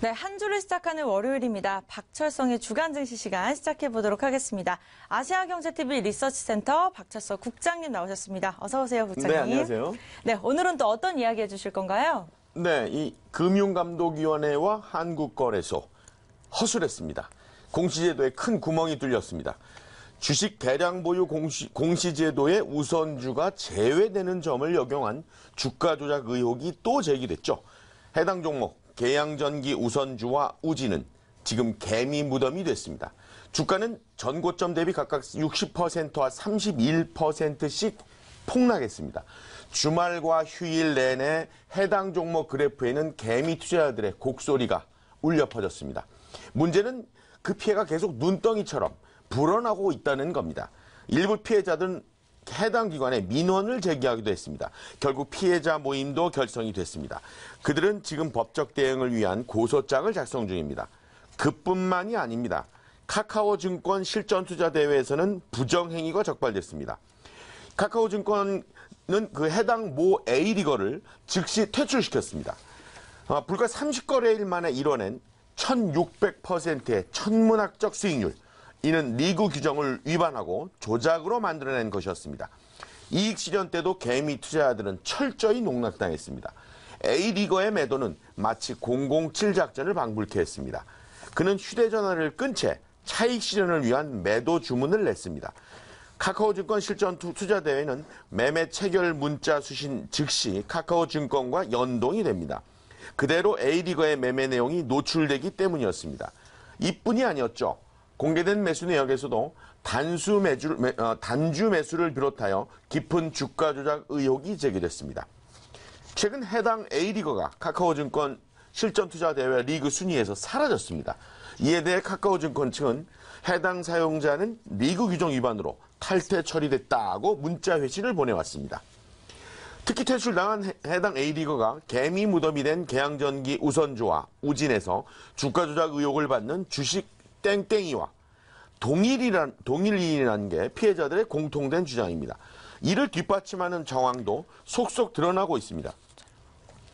네, 한 주를 시작하는 월요일입니다. 박철성의 주간 증시 시간 시작해 보도록 하겠습니다. 아시아경제TV 리서치센터 박철성 국장님 나오셨습니다. 어서 오세요, 네, 국장님. 네, 안녕하세요. 네, 오늘은 또 어떤 이야기 해주실 건가요? 네, 이 금융감독위원회와 한국거래소 허술했습니다. 공시제도에 큰 구멍이 뚫렸습니다. 주식 대량 보유 공시, 공시제도의 우선주가 제외되는 점을 적용한 주가 조작 의혹이 또 제기됐죠. 해당 종목 계양전기 우선주와 우지는 지금 개미 무덤이 됐습니다. 주가는 전고점 대비 각각 60%와 31%씩 폭락했습니다. 주말과 휴일 내내 해당 종목 그래프에는 개미 투자자들의 곡소리가 울려 퍼졌습니다. 문제는 그 피해가 계속 눈덩이처럼 불어나고 있다는 겁니다. 일부 피해자들은 해당 기관에 민원을 제기하기도 했습니다. 결국 피해자 모임도 결성이 됐습니다. 그들은 지금 법적 대응을 위한 고소장을 작성 중입니다. 그뿐만이 아닙니다. 카카오 증권 실전 투자 대회에서는 부정 행위가 적발됐습니다. 카카오 증권은 그 해당 모 A 리거를 즉시 퇴출시켰습니다. 어, 불과 30거래일 만에 이뤄낸 1600%의 천문학적 수익률. 이는 리그 규정을 위반하고 조작으로 만들어낸 것이었습니다. 이익 실현 때도 개미 투자자들은 철저히 농락당했습니다. A리거의 매도는 마치 007 작전을 방불케 했습니다. 그는 휴대전화를 끈 채 차익 실현을 위한 매도 주문을 냈습니다. 카카오증권 실전 투자대회는 매매 체결 문자 수신 즉시 카카오증권과 연동이 됩니다. 그대로 A리거의 매매 내용이 노출되기 때문이었습니다. 이뿐이 아니었죠. 공개된 매수 내역에서도 단수 매주, 어, 단주 매수를 비롯하여 깊은 주가 조작 의혹이 제기됐습니다. 최근 해당 A리거가 카카오증권 실전투자대회 리그 순위에서 사라졌습니다. 이에 대해 카카오증권 측은 해당 사용자는 리그 규정 위반으로 탈퇴 처리됐다고 문자 회신을 보내왔습니다. 특히 퇴출당한 해당 A리거가 개미 무덤이 된 계양전기 우선주와 우진에서 주가 조작 의혹을 받는 주식 땡땡이와 동일이란, 동일이라는 게 피해자들의 공통된 주장입니다. 이를 뒷받침하는 정황도 속속 드러나고 있습니다.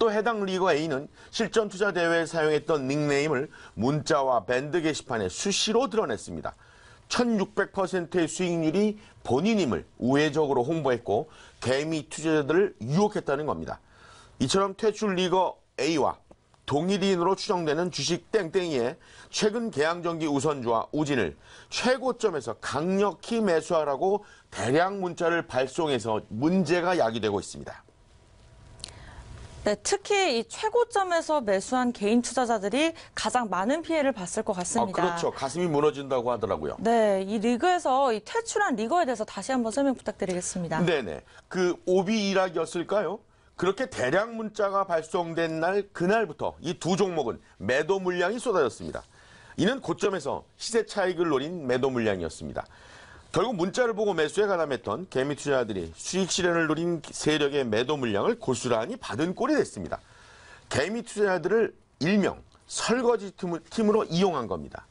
또 해당 리거 A는 실전 투자 대회에 사용했던 닉네임을 문자와 밴드 게시판에 수시로 드러냈습니다. 1600%의 수익률이 본인임을 우회적으로 홍보했고 개미 투자자들을 유혹했다는 겁니다. 이처럼 퇴출 리거 A와 동일인으로 추정되는 주식 땡땡이의 최근 계양전기 우선주와 우진을 최고점에서 강력히 매수하라고 대량 문자를 발송해서 문제가 야기되고 있습니다. 네, 특히 이 최고점에서 매수한 개인 투자자들이 가장 많은 피해를 봤을 것 아, 같습니다. 아, 그렇죠. 가슴이 무너진다고 하더라고요. 네, 이 리그에서 이 퇴출한 리거에 대해서 다시 한번 설명 부탁드리겠습니다. 네네. 그 오비 이락이었을까요 그렇게 대량 문자가 발송된 날 그날부터 이 두 종목은 매도 물량이 쏟아졌습니다. 이는 고점에서 시세 차익을 노린 매도 물량이었습니다. 결국 문자를 보고 매수에 가담했던 개미 투자자들이 수익 실현을 노린 세력의 매도 물량을 고스란히 받은 꼴이 됐습니다. 개미 투자자들을 일명 설거지 팀으로 이용한 겁니다.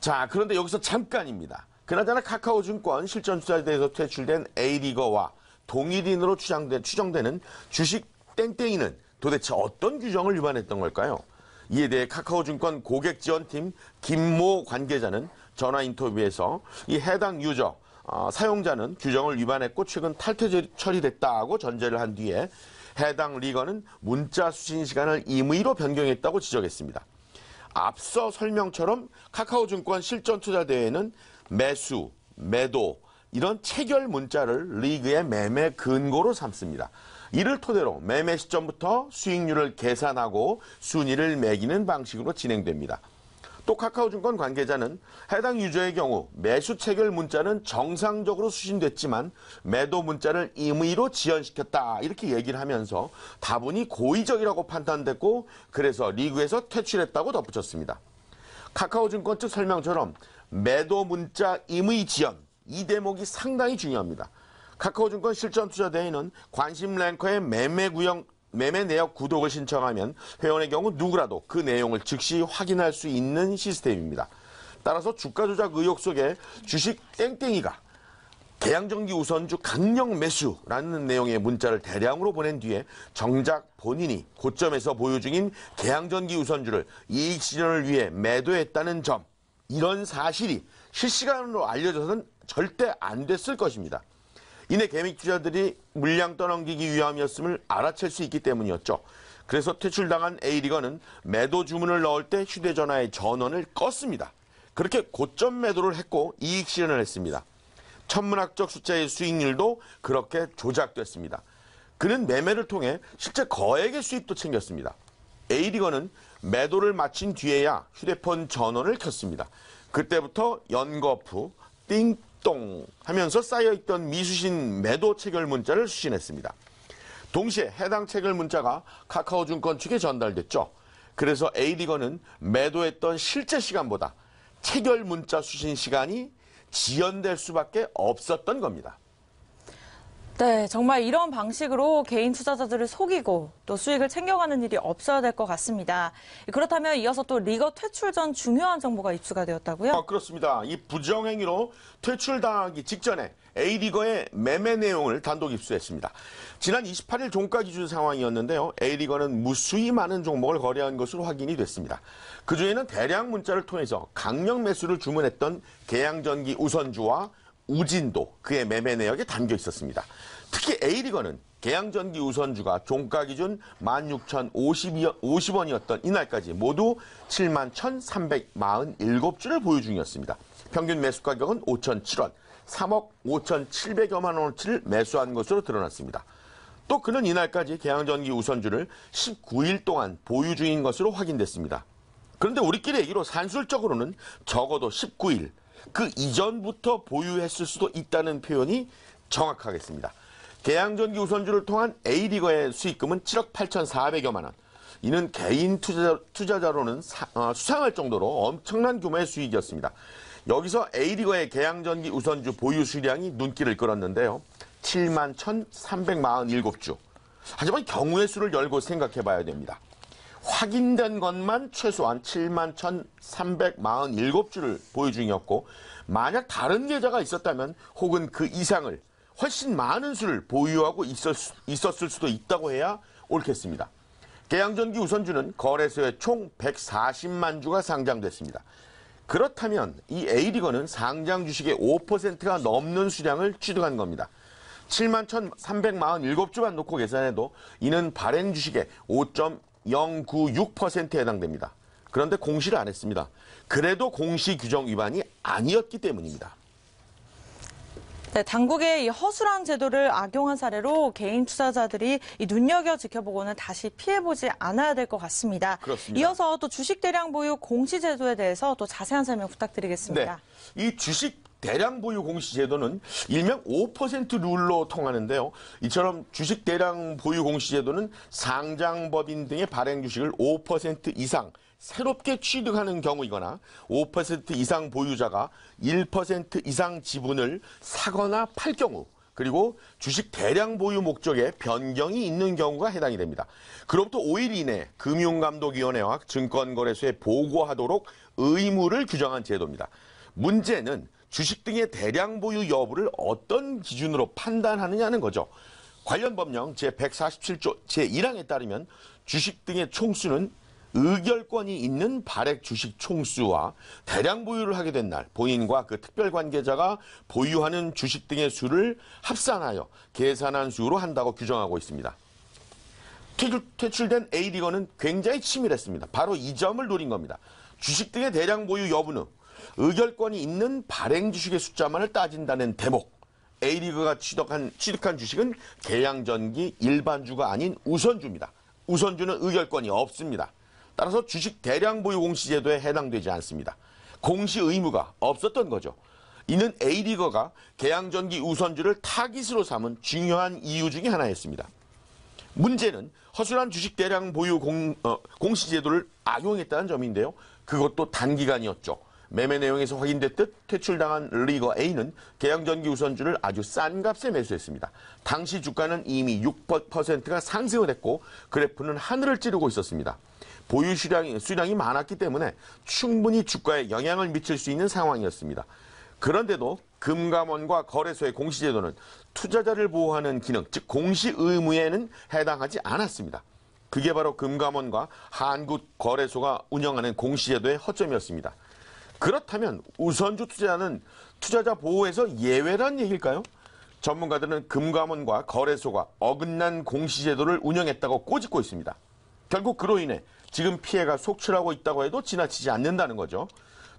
자, 그런데 여기서 잠깐입니다. 그나저나 카카오증권 실전 투자에 대해서 퇴출된 에이리거와 동일인으로 추정되, 추정되는 주식 땡땡이는 도대체 어떤 규정을 위반했던 걸까요? 이에 대해 카카오증권 고객지원팀 김모 관계자는 전화 인터뷰에서 이 해당 유저 어, 사용자는 규정을 위반했고 최근 탈퇴 처리됐다고 전제를 한 뒤에 해당 리거는 문자 수신 시간을 임의로 변경했다고 지적했습니다. 앞서 설명처럼 카카오증권 실전투자대회는 매수, 매도, 이런 체결 문자를 리그의 매매 근거로 삼습니다. 이를 토대로 매매 시점부터 수익률을 계산하고 순위를 매기는 방식으로 진행됩니다. 또 카카오증권 관계자는 해당 유저의 경우 매수 체결 문자는 정상적으로 수신됐지만 매도 문자를 임의로 지연시켰다 이렇게 얘기를 하면서 다분히 고의적이라고 판단됐고 그래서 리그에서 퇴출했다고 덧붙였습니다. 카카오증권 측 설명처럼 매도 문자 임의 지연 이 대목이 상당히 중요합니다. 카카오증권 실전투자대회는 관심 랭커의 매매 구형 매매 내역 구독을 신청하면 회원의 경우 누구라도 그 내용을 즉시 확인할 수 있는 시스템입니다. 따라서 주가 조작 의혹 속에 주식 땡땡이가 대양전기 우선주 강력 매수라는 내용의 문자를 대량으로 보낸 뒤에 정작 본인이 고점에서 보유 중인 대양전기 우선주를 이익 실현을 위해 매도했다는 점 이런 사실이 실시간으로 알려져서는 절대 안 됐을 것입니다. 이내 개미투자들이 물량 떠넘기기 위함이었음을 알아챌 수 있기 때문이었죠. 그래서 퇴출당한 A리거는 매도 주문을 넣을 때 휴대전화의 전원을 껐습니다. 그렇게 고점 매도를 했고 이익 실현을 했습니다. 천문학적 숫자의 수익률도 그렇게 조작됐습니다. 그는 매매를 통해 실제 거액의 수입도 챙겼습니다. A리거는 매도를 마친 뒤에야 휴대폰 전원을 켰습니다. 그때부터 연거푸, 띵, 똥 하면서 쌓여있던 미수신 매도 체결 문자를 수신했습니다. 동시에 해당 체결 문자가 카카오증권 측에 전달됐죠. 그래서 에이리건은 매도했던 실제 시간보다 체결 문자 수신 시간이 지연될 수밖에 없었던 겁니다. 네, 정말 이런 방식으로 개인 투자자들을 속이고 또 수익을 챙겨가는 일이 없어야 될 것 같습니다. 그렇다면 이어서 또 리거 퇴출 전 중요한 정보가 입수가 되었다고요? 아, 그렇습니다. 이 부정행위로 퇴출당하기 직전에 A리거의 매매 내용을 단독 입수했습니다. 지난 28일 종가 기준 상황이었는데요. A리거는 무수히 많은 종목을 거래한 것으로 확인이 됐습니다. 그중에는 대량 문자를 통해서 강력 매수를 주문했던 계양전기 우선주와 우진도 그의 매매 내역에 담겨 있었습니다. 특히 A리거는 계양전기 우선주가 종가 기준 16,050원이었던 이날까지 모두 71,347주를 보유 중이었습니다. 평균 매수 가격은 5,007원, 3억 5,700여만 원어치를 매수한 것으로 드러났습니다. 또 그는 이날까지 계양전기 우선주를 19일 동안 보유 중인 것으로 확인됐습니다. 그런데 우리끼리 얘기로 산술적으로는 적어도 19일, 그 이전부터 보유했을 수도 있다는 표현이 정확하겠습니다. 개양전기 우선주를 통한 A리거의 수익금은 7억 8,400여만 원. 이는 개인 투자자, 로는 어, 수상할 정도로 엄청난 규모의 수익이었습니다. 여기서 A리거의 개양전기 우선주 보유 수량이 눈길을 끌었는데요. 7만 1,347주. 하지만 경우의 수를 열고 생각해 봐야 됩니다. 확인된 것만 최소한 7만 1,347주를 보유 중이었고 만약 다른 계좌가 있었다면 혹은 그 이상을 훨씬 많은 수를 보유하고 있었, 있었을 수도 있다고 해야 옳겠습니다. 계양전기 우선주는 거래소에 총 140만 주가 상장됐습니다. 그렇다면 이 A리거는 상장 주식의 5%가 넘는 수량을 취득한 겁니다. 7만 1,347주만 놓고 계산해도 이는 발행 주식의 5 0.096%에 해당됩니다. 그런데 공시를 안 했습니다. 그래도 공시 규정 위반이 아니었기 때문입니다. 네, 당국의 이 허술한 제도를 악용한 사례로 개인 투자자들이 눈여겨 지켜보고는 다시 피해보지 않아야 될 것 같습니다. 그렇습니다. 이어서 또 주식 대량 보유 공시 제도에 대해서 또 자세한 설명 부탁드리겠습니다. 네, 이 주식 대량 보유 공시 제도는 일명 5% 룰로 통하는데요. 이처럼 주식 대량 보유 공시 제도는 상장법인 등의 발행 주식을 5% 이상 새롭게 취득하는 경우이거나 5% 이상 보유자가 1% 이상 지분을 사거나 팔 경우 그리고 주식 대량 보유 목적의 변경이 있는 경우가 해당이 됩니다. 그로부터 5일 이내 금융감독위원회와 증권거래소에 보고하도록 의무를 규정한 제도입니다. 문제는 주식 등의 대량 보유 여부를 어떤 기준으로 판단하느냐는 거죠. 관련 법령 제147조 제1항에 따르면 주식 등의 총수는 의결권이 있는 발액 주식 총수와 대량 보유를 하게 된 날 본인과 그 특별 관계자가 보유하는 주식 등의 수를 합산하여 계산한 수로 한다고 규정하고 있습니다. 퇴출된 A리거는 굉장히 치밀했습니다. 바로 이 점을 노린 겁니다. 주식 등의 대량 보유 여부는 의결권이 있는 발행 주식의 숫자만을 따진다는 대목. A리그가 취득한, 취득한 주식은 계양 전기 일반주가 아닌 우선주입니다. 우선주는 의결권이 없습니다. 따라서 주식 대량 보유 공시제도에 해당되지 않습니다. 공시 의무가 없었던 거죠. 이는 A리거가 개항전기 우선주를 타깃으로 삼은 중요한 이유 중에 하나였습니다. 문제는 허술한 주식 대량 보유 어, 공, 어, 공시제도를 악용했다는 점인데요. 그것도 단기간이었죠. 매매 내용에서 확인됐듯 퇴출당한 리거 A는 계양전기 우선주를 아주 싼 값에 매수했습니다. 당시 주가는 이미 6%가 상승을 했고 그래프는 하늘을 찌르고 있었습니다. 보유 수량이, 수량이 많았기 때문에 충분히 주가에 영향을 미칠 수 있는 상황이었습니다. 그런데도 금감원과 거래소의 공시제도는 투자자를 보호하는 기능, 즉 공시 의무에는 해당하지 않았습니다. 그게 바로 금감원과 한국거래소가 운영하는 공시제도의 허점이었습니다. 그렇다면 우선주 투자는 투자자 보호에서 예외란 얘기일까요? 전문가들은 금감원과 거래소가 어긋난 공시제도를 운영했다고 꼬집고 있습니다. 결국 그로 인해 지금 피해가 속출하고 있다고 해도 지나치지 않는다는 거죠.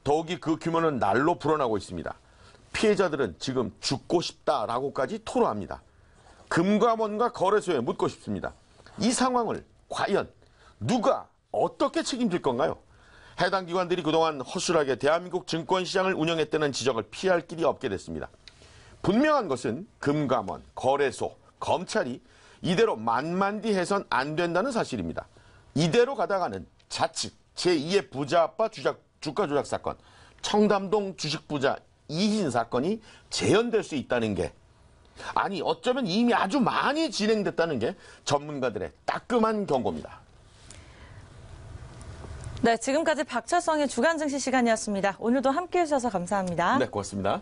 더욱이 그 규모는 날로 불어나고 있습니다. 피해자들은 지금 죽고 싶다라고까지 토로합니다. 금감원과 거래소에 묻고 싶습니다. 이 상황을 과연 누가 어떻게 책임질 건가요? 해당 기관들이 그동안 허술하게 대한민국 증권시장을 운영했다는 지적을 피할 길이 없게 됐습니다. 분명한 것은 금감원, 거래소, 검찰이 이대로 만만디 해선 안 된다는 사실입니다. 이대로 가다가는 자칫 제2의 부자아빠 주가 조작 사건, 청담동 주식부자 이진 사건이 재현될 수 있다는 게 아니 어쩌면 이미 아주 많이 진행됐다는 게 전문가들의 따끔한 경고입니다. 네, 지금까지 박철성의 주간 증시 시간이었습니다. 오늘도 함께해 주셔서 감사합니다. 네, 고맙습니다.